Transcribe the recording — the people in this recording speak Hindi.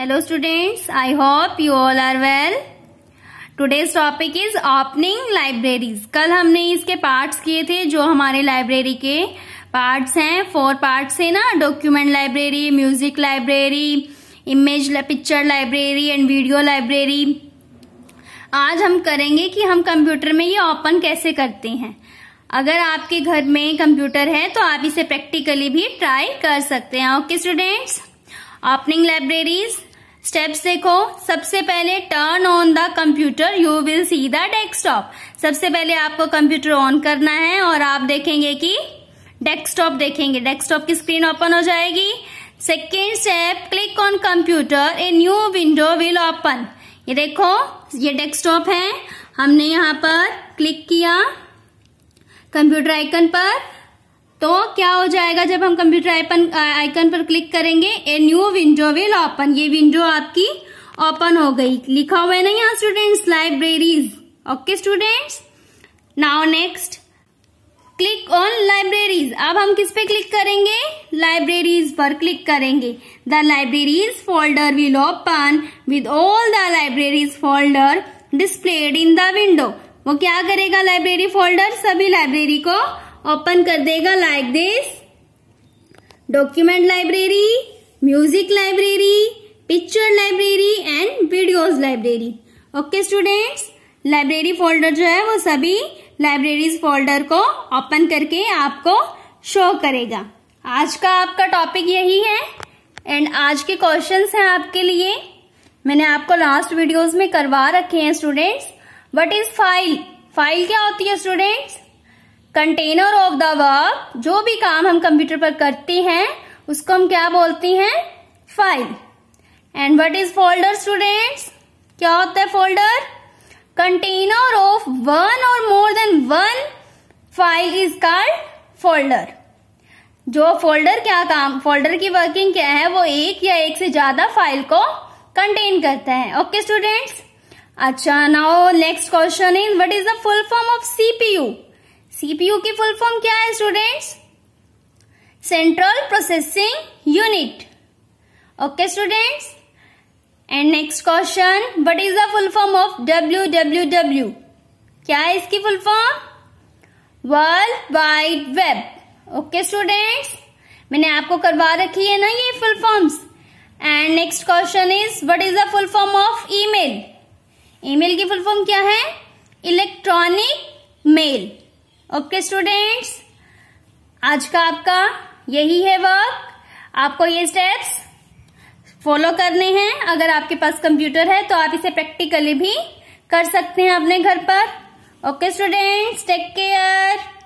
hello students I hope you all are well today's topic is opening libraries कल हमने इसके पार्ट्स किए थे जो हमारे लाइब्रेरी के पार्ट्स हैं फोर पार्ट्स है ना document library music library image picture library and video library आज हम करेंगे कि हम कंप्यूटर में ये ओपन कैसे करते हैं अगर आपके घर में कंप्यूटर है तो आप इसे प्रैक्टिकली भी ट्राई कर सकते हैं okay students opening libraries steps देखो सबसे पहले turn on the computer you will see the desktop सबसे पहले आपको कंप्यूटर ऑन करना है और आप देखेंगे कि डेस्कटॉप देखेंगे डेस्कटॉप की स्क्रीन ओपन हो जाएगी second step click on computer a new window will open ये देखो ये डेस्कटॉप है हमने यहाँ पर क्लिक किया कंप्यूटर आइकन पर तो क्या हो जाएगा जब हम कंप्यूटर आइकन आइकन पर क्लिक करेंगे a new window will open ये विंडो आपकी ओपन हो गई लिखा हुआ है ना यहाँ students libraries okay students now next click on libraries अब हम किस पे क्लिक करेंगे लाइब्रेरीज पर क्लिक करेंगे the libraries folder will open with all the libraries folder displayed in the window वो क्या करेगा लाइब्रेरी फोल्डर सभी लाइब्रेरी को ओपन कर देगा like this document library music library picture library and videos library okay students library folder जो है वो सभी लाइब्रेरीज फोल्डर को ओपन करके आपको शो करेगा आज का आपका टॉपिक यही है एंड आज के क्वेश्चंस हैं आपके लिए मैंने आपको लास्ट वीडियोस में करवा रखे हैं students what is file file क्या होती है students container of the work जो भी काम हम कंप्यूटर पर करते हैं उसको हम क्या बोलते हैं file and what is folder students क्या होता है फोल्डर कंटेनर ऑफ वन और more than one file is called folder जो फोल्डर क्या काम फोल्डर की वर्किंग क्या है वो एक या एक से ज्यादा फाइल को कंटेन करता है ओके okay, स्टूडेंट्स अच्छा now next question is what is the full form of CPU CPU की फुल फॉर्म क्या है students central processing unit okay students and next question what is the full form of W W W क्या है इसकी full form world wide web okay students मैंने आपको करवा रखी है ना ये full forms and next question is what is the full form of email email की फुल फॉर्म क्या है इलेक्ट्रॉनिक मेल ओके स्टूडेंट्स आज का आपका यही है वर्क आपको ये स्टेप्स फॉलो करने हैं अगर आपके पास कंप्यूटर है तो आप इसे प्रैक्टिकली भी कर सकते हैं अपने घर पर ओके स्टूडेंट्स टेक केयर